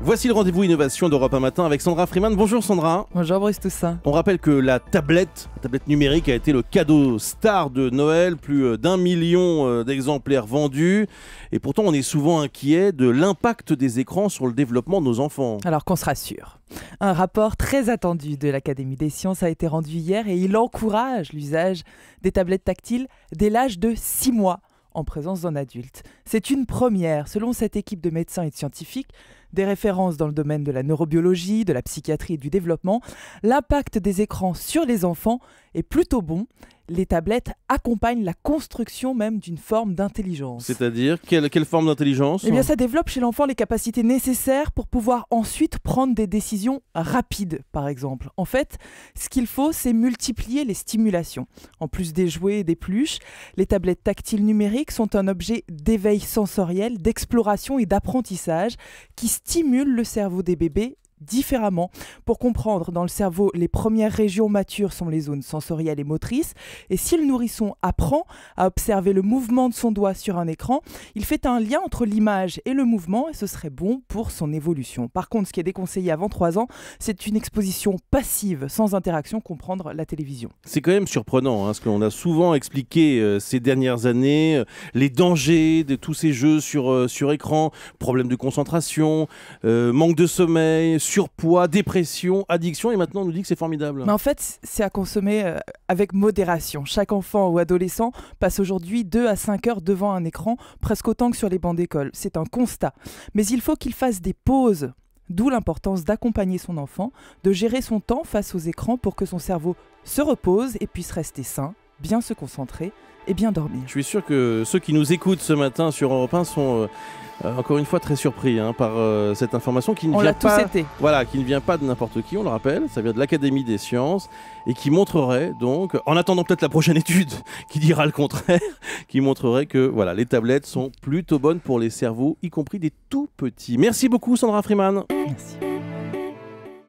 Voici le rendez-vous innovation d'Europe un matin avec Sandra Freeman. Bonjour Sandra. Bonjour tout Toussaint. On rappelle que la tablette, la tablette numérique a été le cadeau star de Noël, plus euh, d'un million euh, d'exemplaires vendus. Et pourtant, on est souvent inquiet de l'impact des écrans sur le développement de nos enfants. Alors qu'on se rassure. Un rapport très attendu de l'Académie des sciences a été rendu hier et il encourage l'usage des tablettes tactiles dès l'âge de 6 mois en présence d'un adulte. C'est une première. Selon cette équipe de médecins et de scientifiques, des références dans le domaine de la neurobiologie, de la psychiatrie et du développement, l'impact des écrans sur les enfants est plutôt bon les tablettes accompagnent la construction même d'une forme d'intelligence. C'est-à-dire quelle, forme d'intelligence Eh bien, ça développe chez l'enfant les capacités nécessaires pour pouvoir ensuite prendre des décisions rapides, par exemple. En fait, ce qu'il faut, c'est multiplier les stimulations. En plus des jouets et des pluches, les tablettes tactiles numériques sont un objet d'éveil sensoriel, d'exploration et d'apprentissage qui stimule le cerveau des bébés différemment. Pour comprendre, dans le cerveau, les premières régions matures sont les zones sensorielles et motrices. Et si le nourrisson apprend à observer le mouvement de son doigt sur un écran, il fait un lien entre l'image et le mouvement et ce serait bon pour son évolution. Par contre, ce qui est déconseillé avant 3 ans, c'est une exposition passive, sans interaction, comprendre la télévision. C'est quand même surprenant, hein, ce qu'on a souvent expliqué euh, ces dernières années, euh, les dangers de tous ces jeux sur, euh, sur écran, problèmes de concentration, manque de sommeil, surpoids, dépression, addiction, et maintenant on nous dit que c'est formidable. Mais en fait, c'est à consommer euh, avec modération. Chaque enfant ou adolescent passe aujourd'hui 2 à 5 heures devant un écran, presque autant que sur les bancs d'école. C'est un constat. Mais il faut qu'il fasse des pauses. D'où l'importance d'accompagner son enfant, de gérer son temps face aux écrans pour que son cerveau se repose et puisse rester sain bien se concentrer et bien dormir. Je suis sûr que ceux qui nous écoutent ce matin sur Europe 1 sont euh, euh, encore une fois très surpris hein, par euh, cette information qui ne vient pas voilà, qui ne vient pas de n'importe qui, on le rappelle, ça vient de l'Académie des sciences et qui montrerait donc en attendant peut-être la prochaine étude qui dira le contraire, qui montrerait que voilà, les tablettes sont plutôt bonnes pour les cerveaux, y compris des tout petits. Merci beaucoup Sandra Freeman. Merci.